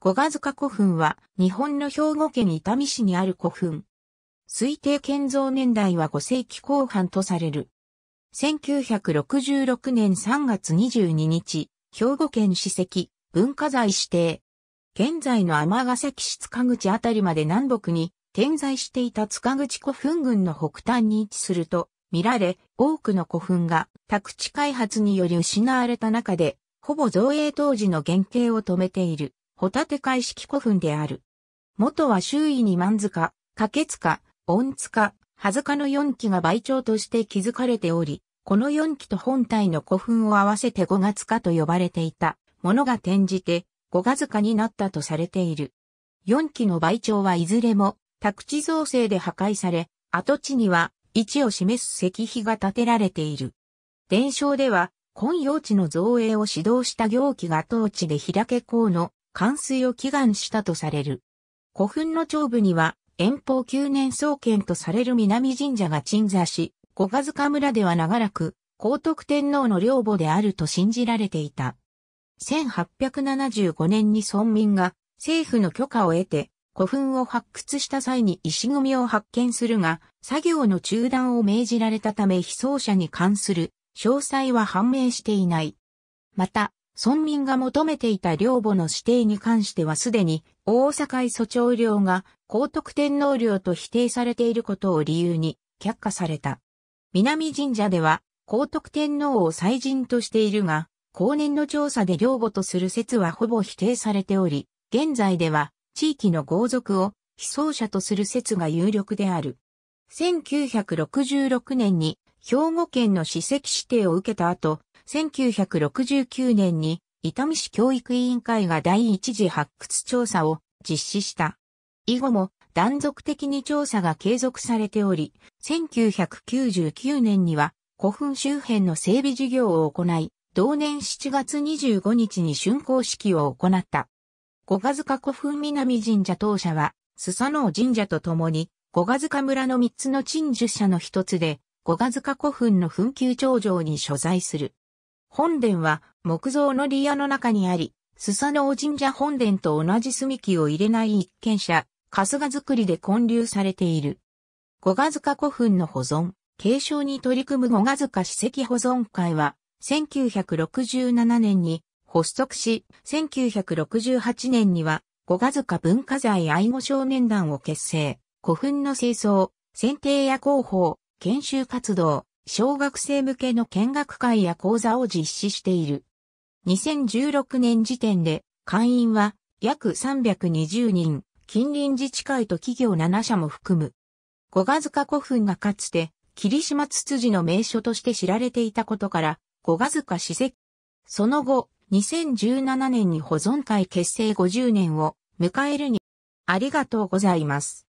小賀塚古墳は日本の兵庫県伊丹市にある古墳。推定建造年代は5世紀後半とされる。1966年3月22日、兵庫県史跡文化財指定。現在のヶ崎市塚口あたりまで南北に点在していた塚口古墳群の北端に位置すると見られ、多くの古墳が宅地開発により失われた中で、ほぼ造営当時の原型を止めている。ホタテ海式古墳である。元は周囲に万塚、掛塚、恩塚、葉塚の四基が倍長として築かれており、この四基と本体の古墳を合わせて五月塚と呼ばれていたものが転じて五月塚になったとされている。四基の倍長はいずれも宅地造成で破壊され、跡地には位置を示す石碑が建てられている。伝承では、今用地の造営を指導した行基が当地で開け公の完遂を祈願したとされる。古墳の頂部には、遠方9年創建とされる南神社が鎮座し、五ヶ塚村では長らく、高徳天皇の領母であると信じられていた。1875年に村民が政府の許可を得て古墳を発掘した際に石組みを発見するが、作業の中断を命じられたため被葬者に関する詳細は判明していない。また、村民が求めていた領母の指定に関してはすでに、大阪井祖長領が、高徳天皇領と否定されていることを理由に、却下された。南神社では、高徳天皇を祭神としているが、後年の調査で領母とする説はほぼ否定されており、現在では地域の豪族を被葬者とする説が有力である。1966年に兵庫県の史跡指定を受けた後、1969年に伊丹市教育委員会が第一次発掘調査を実施した。以後も断続的に調査が継続されており、1999年には古墳周辺の整備事業を行い、同年7月25日に竣工式を行った。五ヶ塚古墳南神社当社は、裾野神社とともに、五ヶ塚村の三つの鎮守社の一つで、五ヶ塚古墳の墳丘頂上に所在する。本殿は木造のリアの中にあり、スサノオ神社本殿と同じ住木を入れない一軒者、春日造りで建立されている。五ヶ塚古墳の保存、継承に取り組む五ヶ塚史跡保存会は、1967年に発足し、1968年には五ヶ塚文化財愛護少年団を結成、古墳の清掃、選定や広報、研修活動、小学生向けの見学会や講座を実施している。2016年時点で会員は約320人、近隣自治会と企業7社も含む。五ヶ塚古墳がかつて霧島つつじの名所として知られていたことから、五ヶ塚史跡。その後、2017年に保存会結成50年を迎えるに、ありがとうございます。